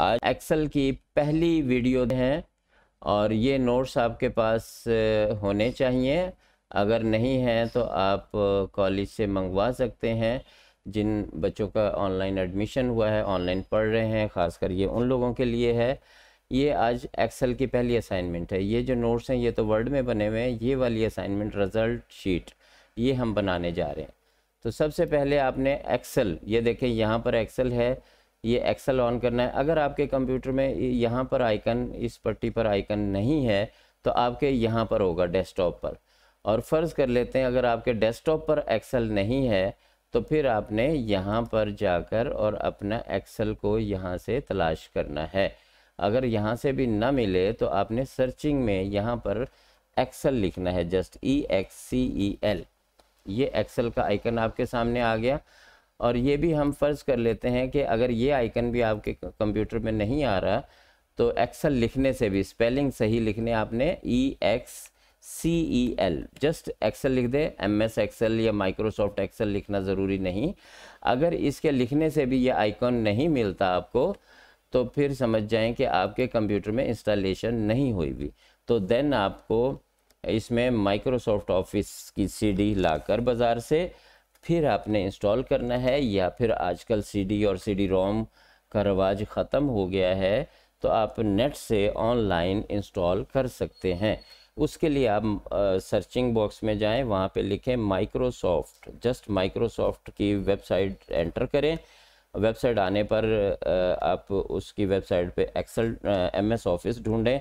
आज एक्सेल की पहली वीडियो है और ये नोट्स आपके पास होने चाहिए अगर नहीं हैं तो आप कॉलेज से मंगवा सकते हैं जिन बच्चों का ऑनलाइन एडमिशन हुआ है ऑनलाइन पढ़ रहे हैं ख़ासकर ये उन लोगों के लिए है ये आज एक्सेल की पहली असाइनमेंट है ये जो नोट्स हैं ये तो वर्ड में बने हुए हैं ये वाली असाइनमेंट रिज़ल्ट शीट ये हम बनाने जा रहे हैं तो सबसे पहले आपने एक्सेल ये देखें यहाँ पर एक्सेल है ये एक्सेल ऑन करना है अगर आपके कंप्यूटर में यहाँ पर आइकन इस पट्टी पर आइकन नहीं है तो आपके यहाँ पर होगा डेस्कटॉप पर और फ़र्ज़ कर लेते हैं अगर आपके डेस्कटॉप पर एक्सेल नहीं है तो फिर आपने यहाँ पर जाकर और अपना एक्सेल को यहाँ से तलाश करना है अगर यहाँ से भी ना मिले तो आपने सर्चिंग में यहाँ पर एक्सेल लिखना है just E X C E L ये एक्सेल का आइकन आपके सामने आ गया और ये भी हम फ़र्ज़ कर लेते हैं कि अगर ये आइकन भी आपके कंप्यूटर में नहीं आ रहा तो एक्सल लिखने से भी स्पेलिंग सही लिखने आपने E X C E L just Excel लिख दे एम एस एक्सेल या माइक्रोसॉफ्ट एक्सेल लिखना ज़रूरी नहीं अगर इसके लिखने से भी ये आइकन नहीं मिलता आपको तो फिर समझ जाएं कि आपके कंप्यूटर में इंस्टॉलेशन नहीं हुई भी तो देन आपको इसमें माइक्रोसॉफ्ट ऑफिस की सीडी लाकर बाज़ार से फिर आपने इंस्टॉल करना है या फिर आजकल सीडी और सीडी रोम का रवाज ख़त्म हो गया है तो आप नेट से ऑनलाइन इंस्टॉल कर सकते हैं उसके लिए आप सर्चिंग बॉक्स में जाएं वहाँ पे लिखें माइक्रोसॉफ्ट जस्ट माइक्रोसॉफ्ट की वेबसाइट एंटर करें वेबसाइट आने पर आप उसकी वेबसाइट पे एक्सेल एम एस ऑफिस ढूँढें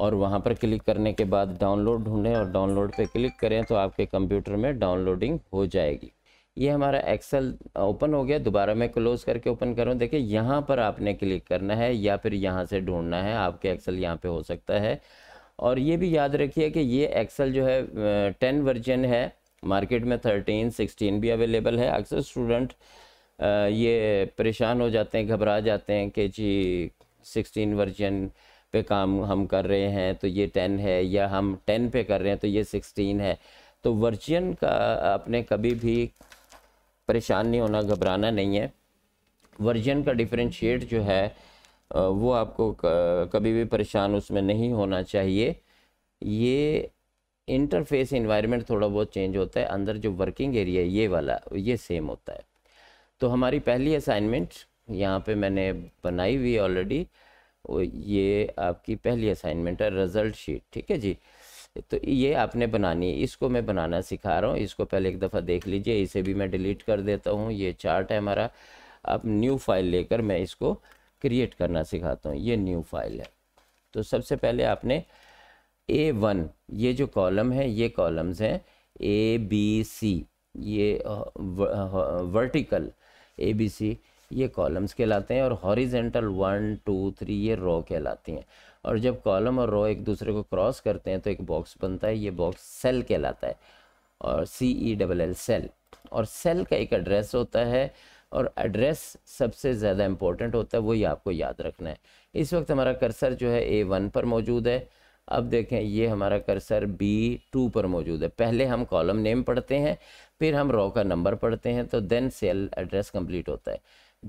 और वहाँ पर क्लिक करने के बाद डाउनलोड ढूंढें और डाउनलोड पे क्लिक करें तो आपके कंप्यूटर में डाउनलोडिंग हो जाएगी ये हमारा एक्सेल ओपन हो गया दोबारा मैं क्लोज़ करके ओपन करूँ देखिए यहाँ पर आपने क्लिक करना है या फिर यहाँ से ढूंढना है आपके एक्सेल यहाँ पे हो सकता है और ये भी याद रखिए कि ये एक्सेल जो है टेन वर्जन है मार्केट में थर्टीन सिक्सटीन भी अवेलेबल है अक्सर स्टूडेंट ये परेशान हो जाते हैं घबरा जाते हैं कि जी सिक्सटीन वर्जन पे काम हम कर रहे हैं तो ये टेन है या हम टेन पे कर रहे हैं तो ये सिक्सटीन है तो वर्जियन का आपने कभी भी परेशान नहीं होना घबराना नहीं है वर्जन का डिफ्रेंशिएट जो है वो आपको कभी भी परेशान उसमें नहीं होना चाहिए ये इंटरफेस इन्वायरमेंट थोड़ा बहुत चेंज होता है अंदर जो वर्किंग एरिया है ये वाला ये सेम होता है तो हमारी पहली असाइनमेंट यहाँ पे मैंने बनाई हुई ऑलरेडी ये आपकी पहली असाइनमेंट है रिज़ल्ट शीट ठीक है जी तो ये आपने बनानी है इसको मैं बनाना सिखा रहा हूँ इसको पहले एक दफ़ा देख लीजिए इसे भी मैं डिलीट कर देता हूँ ये चार्ट है हमारा अब न्यू फाइल लेकर मैं इसको क्रिएट करना सिखाता हूँ ये न्यू फाइल है तो सबसे पहले आपने ए वन ये जो कॉलम है ये कॉलम्स हैं ए बी सी ये वर्टिकल ए बी सी ये कॉलम्स कहलाते हैं और हॉरिजेंटल वन टू थ्री ये रो कहलाती हैं और जब कॉलम और रो एक दूसरे को क्रॉस करते हैं तो एक बॉक्स बनता है ये बॉक्स सेल कहलाता है और C E double L cell और सेल का एक एड्रेस होता है और एड्रेस सबसे ज़्यादा इम्पोर्टेंट होता है वही आपको याद रखना है इस वक्त हमारा कर्सर जो है ए वन पर मौजूद है अब देखें ये हमारा कर्सर बी टू पर मौजूद है पहले हम कॉलम नेम पढ़ते हैं फिर हम रॉ का नंबर पढ़ते हैं तो देन सेल एड्रेस कंप्लीट होता है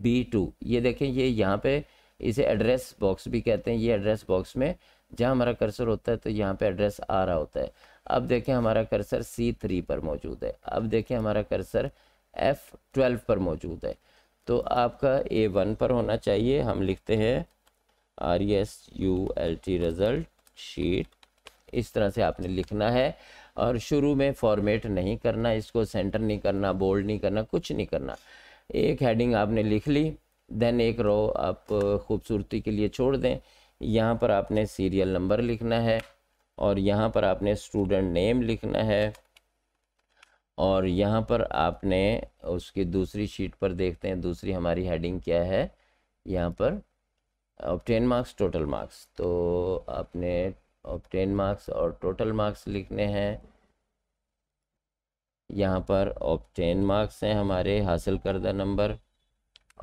बी टू ये देखें ये यहाँ पे इसे एड्रेस बॉक्स भी कहते हैं ये एड्रेस बॉक्स में जहाँ हमारा कर्सर होता है तो यहाँ पे एड्रेस आ रहा होता है अब देखें हमारा कर्सर सी थ्री पर मौजूद है अब देखें हमारा कर्सर एफ ट्वेल्व पर मौजूद है तो आपका ए वन पर होना चाहिए हम लिखते हैं R S U L T result sheet इस तरह से आपने लिखना है और शुरू में फॉर्मेट नहीं करना इसको सेंटर नहीं करना बोल्ड नहीं करना कुछ नहीं करना एक हेडिंग आपने लिख ली देन एक रो आप खूबसूरती के लिए छोड़ दें यहाँ पर आपने सीरियल नंबर लिखना है और यहाँ पर आपने स्टूडेंट नेम लिखना है और यहाँ पर आपने उसकी दूसरी शीट पर देखते हैं दूसरी हमारी हेडिंग क्या है यहाँ पर ऑप्टेन मार्क्स टोटल मार्क्स तो आपने ऑप्टेन मार्क्स और टोटल मार्क्स लिखने हैं यहाँ पर ऑप्टेन मार्क्स हैं हमारे हासिल करदा नंबर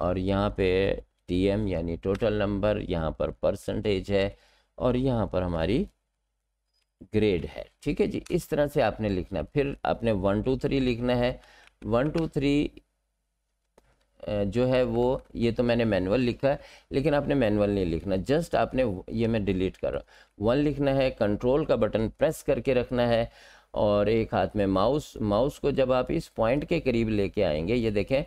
और यहाँ पे टीएम यानी टोटल नंबर यहाँ पर परसेंटेज है और यहाँ पर हमारी ग्रेड है ठीक है जी इस तरह से आपने लिखना फिर आपने वन टू थ्री लिखना है वन टू थ्री जो है वो ये तो मैंने मैनुअल लिखा है लेकिन आपने मैनुअल नहीं लिखना जस्ट आपने ये मैं डिलीट कर रहा हूँ वन लिखना है कंट्रोल का बटन प्रेस करके रखना है और एक हाथ में माउस माउस को जब आप इस पॉइंट के करीब लेके आएंगे ये देखें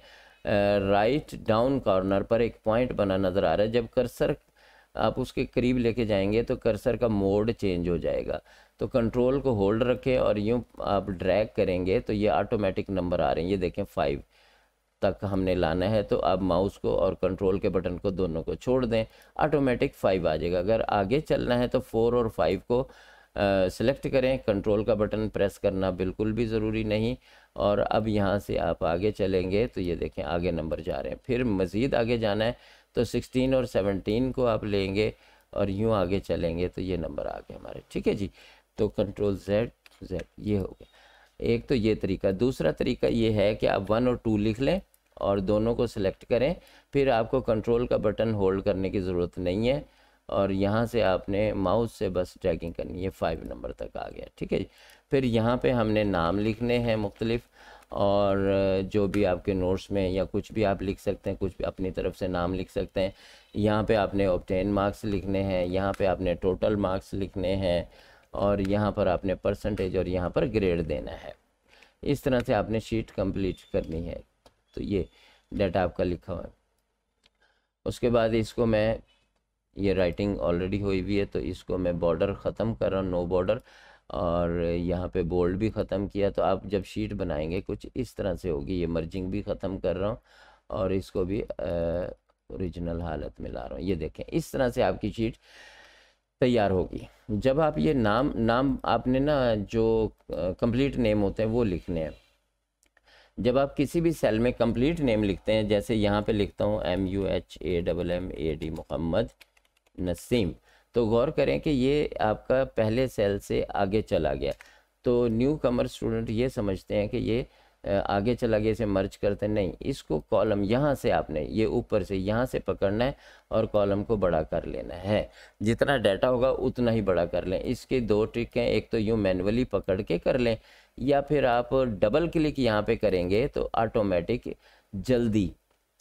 राइट डाउन कॉर्नर पर एक पॉइंट बना नज़र आ रहा है जब कर्सर आप उसके करीब लेके जाएंगे तो कर्सर का मोड चेंज हो जाएगा तो कंट्रोल को होल्ड रखें और यूँ आप ड्रैग करेंगे तो ये ऑटोमेटिक नंबर आ रहे हैं ये देखें फाइव तक हमने लाना है तो आप माउस को और कंट्रोल के बटन को दोनों को छोड़ दें ऑटोमेटिक फाइव आ जाएगा अगर आगे चलना है तो फोर और फाइव को सेलेक्ट करें कंट्रोल का बटन प्रेस करना बिल्कुल भी ज़रूरी नहीं और अब यहाँ से आप आगे चलेंगे तो ये देखें आगे नंबर जा रहे हैं फिर मज़ीद आगे जाना है तो सिक्सटीन और सेवनटीन को आप लेंगे और यूँ आगे चलेंगे तो ये नंबर आ गए हमारे ठीक है जी तो कंट्रोल जेड जेड ये हो गया एक तो ये तरीका दूसरा तरीका ये है कि आप वन और टू लिख लें और दोनों को सिलेक्ट करें फिर आपको कंट्रोल का बटन होल्ड करने की ज़रूरत नहीं है और यहाँ से आपने माउस से बस ट्रैकिंग करनी है फाइव नंबर तक आ गया ठीक है फिर यहाँ पे हमने नाम लिखने हैं मुख्तलिफ और जो भी आपके नोट्स में या कुछ भी आप लिख सकते हैं कुछ भी अपनी तरफ से नाम लिख सकते हैं यहाँ पे आपने ऑप्टेन मार्क्स लिखने हैं यहाँ पे आपने टोटल मार्क्स लिखने हैं और यहाँ पर आपने परसेंटेज और यहाँ पर ग्रेड देना है इस तरह से आपने शीट कम्प्लीट करनी है तो ये डाटा आपका लिखा हुआ है उसके बाद इसको मैं ये राइटिंग ऑलरेडी हुई हुई है तो इसको मैं बॉर्डर ख़त्म कर रहा हूँ नो बॉर्डर और यहाँ पे बोल्ड भी ख़त्म किया तो आप जब शीट बनाएंगे कुछ इस तरह से होगी ये मर्जिंग भी ख़त्म कर रहा हूँ और इसको भी ओरिजिनल हालत में ला रहा हूँ ये देखें इस तरह से आपकी शीट तैयार होगी जब आप ये नाम नाम आपने ना जो कंप्लीट नेम होते हैं वो लिखने हैं जब आप किसी भी सेल में कंप्लीट नेम लिखते हैं जैसे यहाँ पे लिखता हूँ M U H A double M A D Mohammad Naseem तो गौर करें कि ये आपका पहले सेल से आगे चला गया तो न्यू कमर स्टूडेंट ये समझते हैं कि ये आगे चला गया इसे मर्ज करते हैं नहीं इसको कॉलम यहाँ से आपने ये ऊपर से यहाँ से पकड़ना है और कॉलम को बड़ा कर लेना है जितना डाटा होगा उतना ही बड़ा कर लें इसके दो ट्रिक हैं एक तो यूँ मैनुअली पकड़ के कर लें या फिर आप डबल क्लिक यहाँ पे करेंगे तो ऑटोमेटिक जल्दी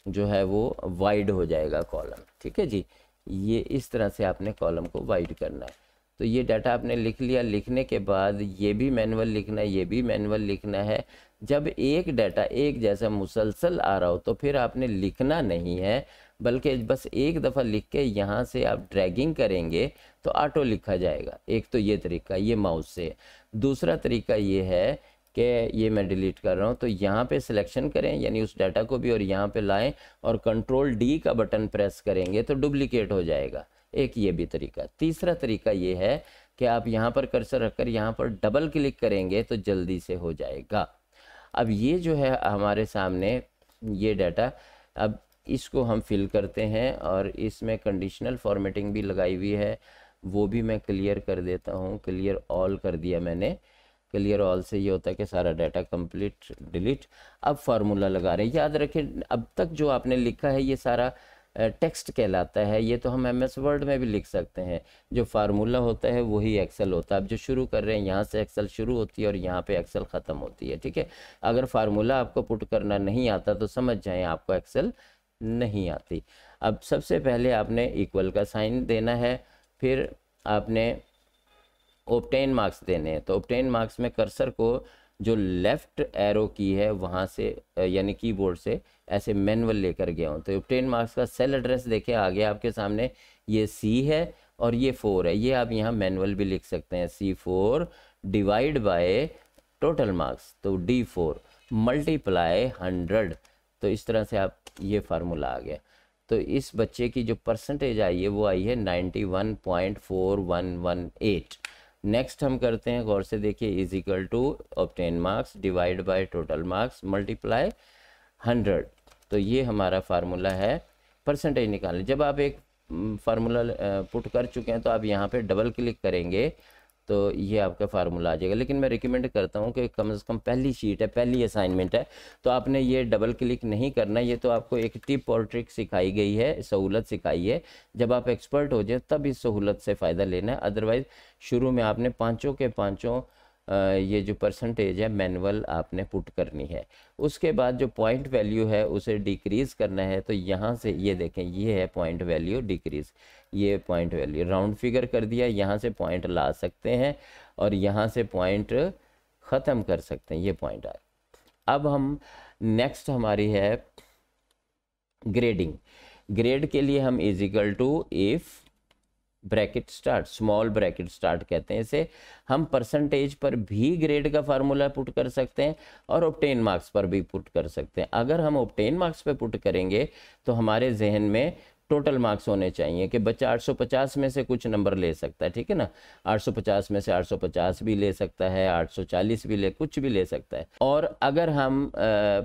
जो है वो वाइड हो जाएगा कॉलम ठीक है जी ये इस तरह से आपने कॉलम को वाइड करना है तो ये डाटा आपने लिख लिया लिखने के बाद ये भी मैनुअल लिखना है ये भी मैनुअल लिखना है जब एक डाटा एक जैसा मुसलसल आ रहा हो तो फिर आपने लिखना नहीं है बल्कि बस एक दफ़ा लिख के यहाँ से आप ड्रैगिंग करेंगे तो ऑटो लिखा जाएगा एक तो ये तरीका ये माउस से दूसरा तरीका ये है कि ये मैं डिलीट कर रहा हूँ तो यहाँ पे सिलेक्शन करें यानी उस डाटा को भी और यहाँ पे लाएं और कंट्रोल डी का बटन प्रेस करेंगे तो डुप्लीकेट हो जाएगा एक ये भी तरीका तीसरा तरीका ये है कि आप यहाँ पर कर्सर रखकर यहाँ पर डबल क्लिक करेंगे तो जल्दी से हो जाएगा अब ये जो है हमारे सामने ये डाटा अब इसको हम फिल करते हैं और इसमें कंडीशनल फॉर्मेटिंग भी लगाई हुई है वो भी मैं क्लियर कर देता हूँ क्लियर ऑल कर दिया मैंने क्लियर ऑल से ये होता है कि सारा डाटा कंप्लीट डिलीट अब फार्मूला लगा रहे हैं याद रखें अब तक जो आपने लिखा है ये सारा टेक्स्ट कहलाता है ये तो हम एम एस वर्ड में भी लिख सकते हैं जो फार्मूला होता है वही एक्सेल होता है अब जो शुरू कर रहे हैं यहाँ से एक्सेल शुरू होती है और यहाँ पे एक्सेल ख़त्म होती है ठीक है अगर फार्मूला आपको पुट करना नहीं आता तो समझ जाएं आपको एक्सेल नहीं आती अब सबसे पहले आपने इक्वल का साइन देना है फिर आपने ओपटेन मार्क्स देने हैं तो ओपटेन मार्क्स में कर्सर को जो लेफ्ट एरो की है वहाँ से यानी कीबोर्ड से ऐसे मैनुअल लेकर गया हूँ तो ओपटेन मार्क्स का सेल एड्रेस देखे आ गया आपके सामने ये सी है और ये फोर है ये आप यहाँ मैनुअल भी लिख सकते हैं C four divide by total marks तो डी फोर मल्टीप्लाई हंड्रेड तो इस तरह से आप ये फार्मूला आ गया तो इस बच्चे की जो परसेंटेज आई है वो आई है ninety one point four one one eight next हम करते हैं गौर से देखिए is equal to obtain marks divide by total marks multiply hundred तो ये हमारा फार्मूला है परसेंटेज निकालने जब आप एक फार्मूला mm, पुट कर चुके हैं तो आप यहाँ पे डबल क्लिक करेंगे तो ये आपका फार्मूला आ जाएगा लेकिन मैं रिकमेंड करता हूँ कि कम से कम पहली शीट है पहली असाइनमेंट है तो आपने ये डबल क्लिक नहीं करना ये तो आपको एक टिप और ट्रिक सिखाई गई है सहूलत सिखाई है जब आप एक्सपर्ट हो जाए तब इस सहूलत से फ़ायदा लेना है अदरवाइज़ शुरू में आपने पाँचों के पाँचों ये जो परसेंटेज है मैनुअल आपने पुट करनी है उसके बाद जो पॉइंट वैल्यू है उसे डिक्रीज़ करना है तो यहाँ से ये देखें ये है पॉइंट वैल्यू डिक्रीज़ ये पॉइंट वैल्यू राउंड फिगर कर दिया यहाँ से पॉइंट ला सकते हैं और यहाँ से पॉइंट ख़त्म कर सकते हैं ये पॉइंट आ अब हम नेक्स्ट हमारी है ग्रेडिंग ग्रेड के लिए हम is equal to if bracket start small bracket start कहते हैं इसे हम परसेंटेज पर भी ग्रेड का फार्मूला पुट कर सकते हैं और ऑप्टेन मार्क्स पर भी पुट कर सकते हैं अगर हम ऑप्टेन मार्क्स पर पुट करेंगे तो हमारे जहन में टोटल मार्क्स होने चाहिए कि बच्चा 850 में से कुछ नंबर ले सकता है ठीक है ना 850 में से 850 भी ले सकता है 840 भी ले कुछ भी ले सकता है और अगर हम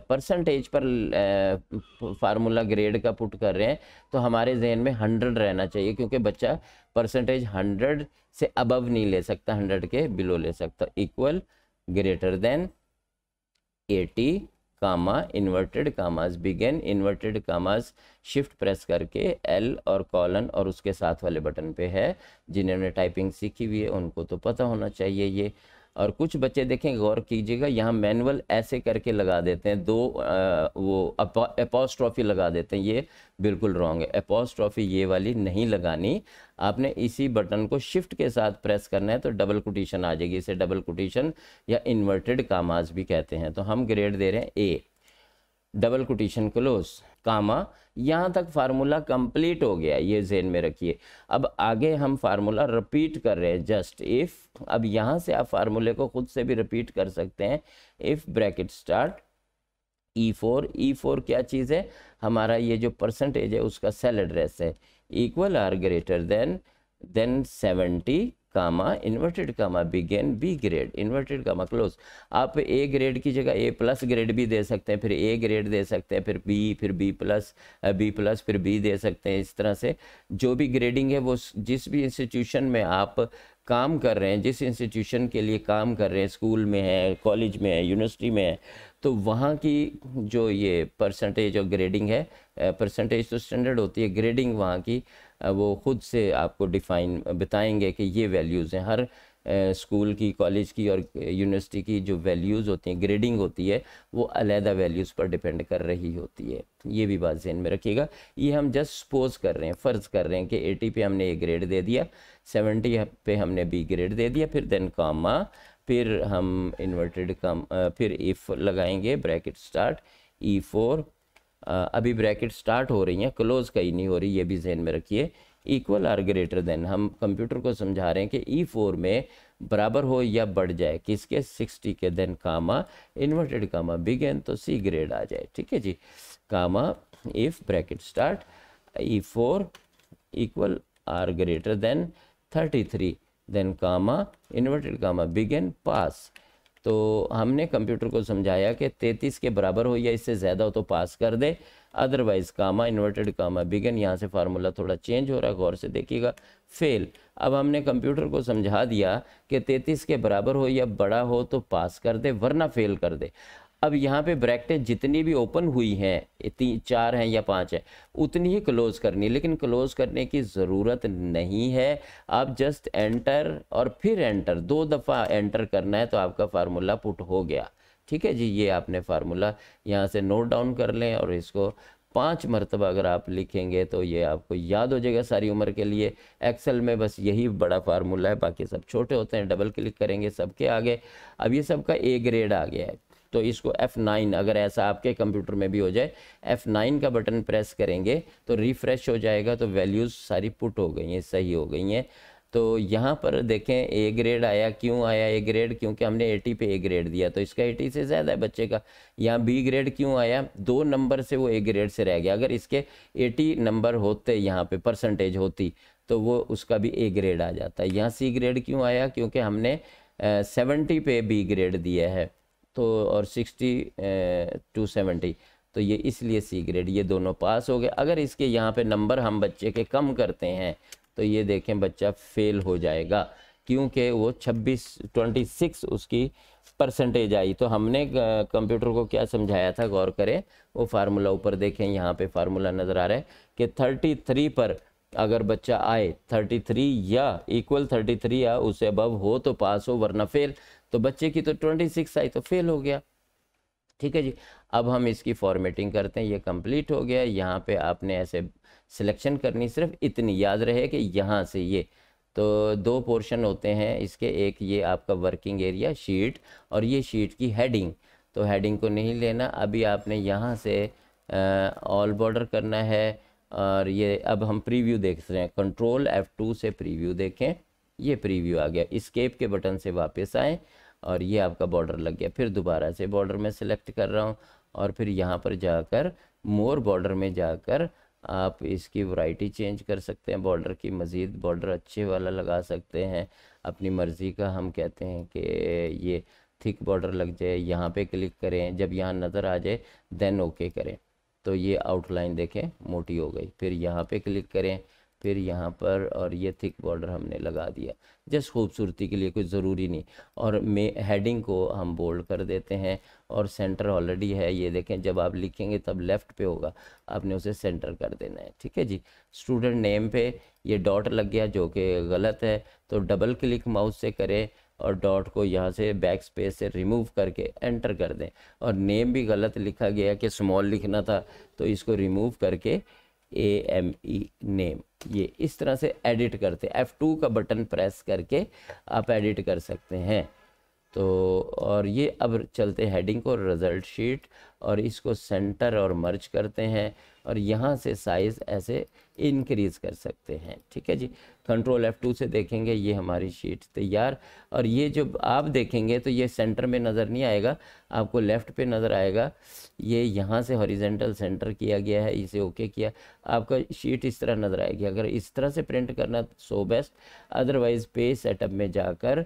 परसेंटेज पर फार्मूला ग्रेड का पुट कर रहे हैं तो हमारे जहन में हंड्रेड रहना चाहिए क्योंकि बच्चा परसेंटेज हंड्रेड से अबव नहीं ले सकता हंड्रेड के बिलो ले सकता equal greater than eighty comma inverted commas begin inverted commas shift press करके एल और कॉलन और उसके साथ वाले बटन पे है जिन्होंने टाइपिंग सीखी हुई है उनको तो पता होना चाहिए ये और कुछ बच्चे देखें गौर कीजिएगा यहाँ मैनुअल ऐसे करके लगा देते हैं दो आ, वो अपोस्ट्रॉफी लगा देते हैं ये बिल्कुल रॉन्ग है अपोस्ट्रॉफी ये वाली नहीं लगानी आपने इसी बटन को शिफ्ट के साथ प्रेस करना है तो डबल कोटेशन आ जाएगी इसे डबल कोटेशन या इन्वर्टेड कामाज भी कहते हैं तो हम ग्रेड दे रहे हैं A double quotation close comma यहाँ तक फार्मूला कंप्लीट हो गया ये जेन में रखिए अब आगे हम फार्मूला रिपीट कर रहे हैं जस्ट इफ़ अब यहाँ से आप फार्मूले को खुद से भी रिपीट कर सकते हैं if bracket start E four E four क्या चीज़ है हमारा ये जो परसेंटेज है उसका सेल एड्रेस है equal or greater than than seventy comma inverted comma begin B grade inverted comma close आप ए ग्रेड की जगह ए प्लस ग्रेड भी दे सकते हैं फिर ए ग्रेड दे सकते हैं फिर बी फिर बी प्लस बी प्लस फिर बी दे सकते हैं इस तरह से जो भी ग्रेडिंग है वो जिस भी इंस्टीट्यूशन में आप काम कर रहे हैं जिस इंस्टीट्यूशन के लिए काम कर रहे हैं स्कूल में है कॉलेज में है यूनिवर्सिटी में है तो वहाँ की जो ये परसेंटेज और ग्रेडिंग है परसेंटेज तो स्टैंडर्ड होती है ग्रेडिंग वहाँ की वो ख़ुद से आपको डिफ़ाइन बताएंगे कि ये वैल्यूज़ हैं हर स्कूल की कॉलेज की और यूनिवर्सिटी की जो वैल्यूज़ होती हैं ग्रेडिंग होती है वो अलहदा वैल्यूज़ पर डिपेंड कर रही होती है ये भी बात जहन में रखिएगा ये हम जस्ट सपोज कर रहे हैं फ़र्ज़ कर रहे हैं कि एटी पे हमने ए ग्रेड दे दिया सेवेंटी पे हमने बी ग्रेड दे दिया फिर देन कामा फिर हम इन्वर्टेड काम फिर इफ़ लगाएंगे ब्रैकेट स्टार्ट ई फोर अभी ब्रैकेट स्टार्ट हो रही हैं क्लोज़ कहीं नहीं हो रही ये भी जहन में रखिए इक्वल आर ग्रेटर देन हम कंप्यूटर को समझा रहे हैं कि ई e फोर में बराबर हो या बढ़ जाए किसके सिक्सटी के then comma inverted comma begin तो सी ग्रेड आ जाए ठीक है जी comma if bracket start E four equal or greater than thirty three then comma inverted comma begin pass तो हमने कंप्यूटर को समझाया कि 33 के बराबर हो या इससे ज़्यादा हो तो पास कर दे otherwise comma inverted comma begin यहाँ से फार्मूला थोड़ा चेंज हो रहा है गौर से देखिएगा फेल अब हमने कंप्यूटर को समझा दिया कि तैतीस के बराबर हो या बड़ा हो तो पास कर दे वरना फेल कर दे अब यहाँ पे ब्रैकेट जितनी भी ओपन हुई हैं तीन चार हैं या पांच हैं उतनी ही क्लोज़ करनी है लेकिन क्लोज़ करने की ज़रूरत नहीं है आप जस्ट एंटर और फिर एंटर दो दफ़ा एंटर करना है तो आपका फार्मूला पुट हो गया ठीक है जी ये आपने फार्मूला यहाँ से नोट डाउन कर लें और इसको पाँच मरतबा अगर आप लिखेंगे तो ये आपको याद हो जाएगा सारी उम्र के लिए एक्सेल में बस यही बड़ा फार्मूला है बाकी सब छोटे होते हैं डबल क्लिक करेंगे सबके आगे अब ये सबका ए ग्रेड आ गया है तो इसको F9 अगर ऐसा आपके कंप्यूटर में भी हो जाए F9 का बटन प्रेस करेंगे तो रिफ़्रेश हो जाएगा तो वैल्यूज़ सारी पुट हो गई हैं सही हो गई हैं तो यहाँ पर देखें ए ग्रेड आया क्यों आया ए ग्रेड क्योंकि हमने 80 पे ए ग्रेड दिया तो इसका 80 से ज़्यादा है बच्चे का यहाँ बी ग्रेड क्यों आया दो नंबर से वो ए ग्रेड से रह गया अगर इसके 80 नंबर होते यहाँ पे परसेंटेज होती तो वो उसका भी ए ग्रेड आ जाता है यहाँ सी ग्रेड क्यों आया क्योंकि हमने सेवेंटी पे बी ग्रेड दिया है तो और सिक्सटी टू सेवेंटी तो ये इसलिए सी ग्रेड ये दोनों पास हो गए अगर इसके यहाँ पे नंबर हम बच्चे के कम करते हैं तो ये देखें बच्चा फेल हो जाएगा क्योंकि वो 26 26 उसकी परसेंटेज आई तो हमने कंप्यूटर को क्या समझाया था गौर करें वो फार्मूला ऊपर देखें यहाँ पे फार्मूला नज़र आ रहा है कि 33 पर अगर बच्चा आए 33 या इक्वल 33 या उसे अब हो तो पास हो वरना फेल तो बच्चे की तो 26 आई तो फेल हो गया ठीक है जी अब हम इसकी फॉर्मेटिंग करते हैं ये कंप्लीट हो गया यहाँ पे आपने ऐसे सिलेक्शन करनी सिर्फ इतनी याद रहे कि यहाँ से ये तो दो पोर्शन होते हैं इसके एक ये आपका वर्किंग एरिया शीट और ये शीट की हेडिंग तो हेडिंग को नहीं लेना अभी आपने यहाँ से ऑल बॉर्डर करना है और ये अब हम प्रीव्यू देख रहे हैं कंट्रोल एफ टू से प्रीव्यू देखें ये प्रीव्यू आ गया इस्केप के बटन से वापस आएँ और ये आपका बॉर्डर लग गया फिर दोबारा से बॉर्डर में सेलेक्ट कर रहा हूँ और फिर यहाँ पर जाकर मोर बॉर्डर में जाकर आप इसकी वैरायटी चेंज कर सकते हैं बॉर्डर की मज़ीद बॉर्डर अच्छे वाला लगा सकते हैं अपनी मर्ज़ी का हम कहते हैं कि ये थिक बॉर्डर लग जाए यहाँ पे क्लिक करें जब यहाँ नज़र आ जाए देन ओके करें तो ये आउटलाइन देखें मोटी हो गई फिर यहाँ पे क्लिक करें फिर यहाँ पर और ये थिक बॉर्डर हमने लगा दिया जस्ट खूबसूरती के लिए कुछ ज़रूरी नहीं और मे हेडिंग को हम बोल्ड कर देते हैं और सेंटर ऑलरेडी है ये देखें जब आप लिखेंगे तब लेफ़्ट पे होगा आपने उसे सेंटर कर देना है ठीक है जी स्टूडेंट नेम पे ये डॉट लग गया जो कि गलत है तो डबल क्लिक माउस से करें और डॉट को यहाँ से बैक स्पेस से रिमूव करके एंटर कर दें और नेम भी गलत लिखा गया कि स्मॉल लिखना था तो इसको रिमूव करके ए एम ई नेम ये इस तरह से एडिट करते हैं टू का बटन प्रेस करके आप एडिट कर सकते हैं तो और ये अब चलते हेडिंग को रिज़ल्ट शीट और इसको सेंटर और मर्ज करते हैं और यहाँ से साइज़ ऐसे इनक्रीज़ कर सकते हैं ठीक है जी कंट्रोल एफ़ टू से देखेंगे ये हमारी शीट तैयार और ये जो आप देखेंगे तो ये सेंटर में नज़र नहीं आएगा आपको लेफ़्ट पे नज़र आएगा ये यहाँ से हॉरिजेंटल सेंटर किया गया है इसे ओके किया आपका शीट इस तरह नज़र आएगी अगर इस तरह से प्रिंट करना so best otherwise page setup में जाकर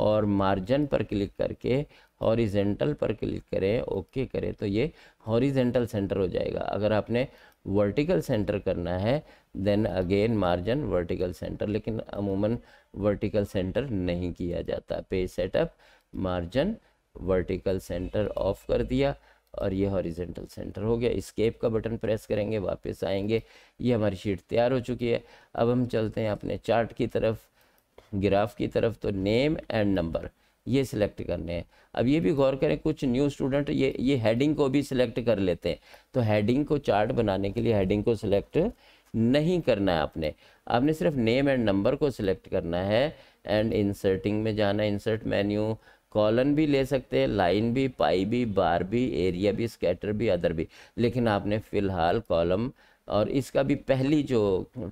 और मार्जिन पर क्लिक करके हॉरिजेंटल पर क्लिक करें ओके करें तो ये हॉरिजेंटल सेंटर हो जाएगा अगर आपने वर्टिकल सेंटर करना है then again margin vertical centre लेकिन अमूमन वर्टिकल सेंटर नहीं किया जाता page setup margin vertical centre off कर दिया और ये हॉरिजेंटल सेंटर हो गया स्केप का बटन प्रेस करेंगे वापस आएंगे ये हमारी शीट तैयार हो चुकी है अब हम चलते हैं अपने चार्ट की तरफ ग्राफ की तरफ तो नेम एंड नंबर ये सिलेक्ट करने हैं अब ये भी गौर करें कुछ न्यू स्टूडेंट ये ये हेडिंग को भी सिलेक्ट कर लेते हैं तो हेडिंग को चार्ट बनाने के लिए हेडिंग को सिलेक्ट नहीं करना है आपने आपने सिर्फ नेम एंड नंबर को सिलेक्ट करना है एंड इंसर्टिंग में जाना इंसर्ट मेन्यू कॉलन भी ले सकते हैं लाइन भी पाई भी बार भी एरिया भी स्कैटर भी अदर भी लेकिन आपने फ़िलहाल कॉलम और इसका भी पहली जो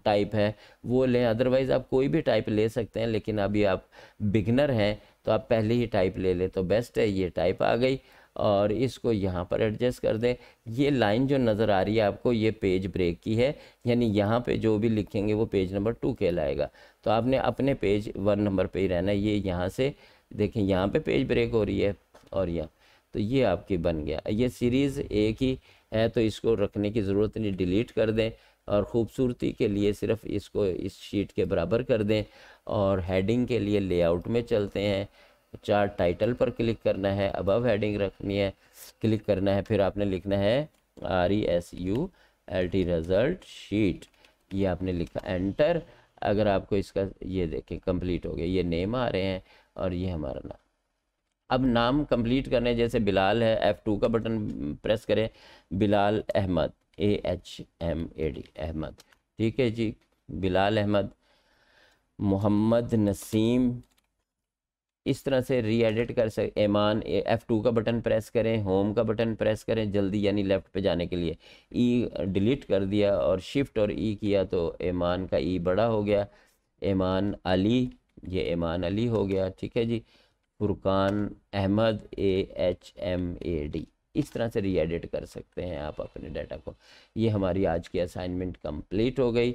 टाइप है वो लें अदरवाइज़ आप कोई भी टाइप ले सकते हैं लेकिन अभी आप बिगनर हैं तो आप पहले ही टाइप ले लें तो बेस्ट है ये टाइप आ गई और इसको यहाँ पर एडजस्ट कर दें ये लाइन जो नज़र आ रही है आपको ये पेज ब्रेक की है यानी यहाँ पे जो भी लिखेंगे वो पेज नंबर टू कहलाएगा तो आपने अपने पेज वन नंबर पे ही रहना ये यहाँ से देखें यहाँ पे पेज ब्रेक हो रही है और यहाँ तो ये आपकी बन गया ये सीरीज़ एक ही है तो इसको रखने की ज़रूरत नहीं डिलीट कर दें और ख़ूबसूरती के लिए सिर्फ इसको इस शीट के बराबर कर दें और हेडिंग के लिए लेआउट में चलते हैं चार टाइटल पर क्लिक करना है अबव हेडिंग रखनी है क्लिक करना है फिर आपने लिखना है R E S U L T result sheet ये आपने लिखा एंटर अगर आपको इसका ये देखें कंप्लीट हो गया ये नेम आ रहे हैं और ये हमारा नाम अब नाम कंप्लीट करने जैसे बिलाल है एफ़ टू का बटन प्रेस करें Bilal Ahmed A H M A D Ahmed ठीक है जी बिलाल अहमद मोहम्मद नसीम इस तरह से री एडिट कर सक ऐमान एफ़ टू का बटन प्रेस करें होम का बटन प्रेस करें जल्दी यानी लेफ़्ट पे जाने के लिए ई e डिलीट कर दिया और शिफ्ट और ई e किया तो ऐमान का ई e बड़ा हो गया ऐमान अली ये ऐमान अली हो गया ठीक है जी Furqan Ahmed A H M A D इस तरह से रीएडिट कर सकते हैं आप अपने डाटा को ये हमारी आज की असाइनमेंट कंप्लीट हो गई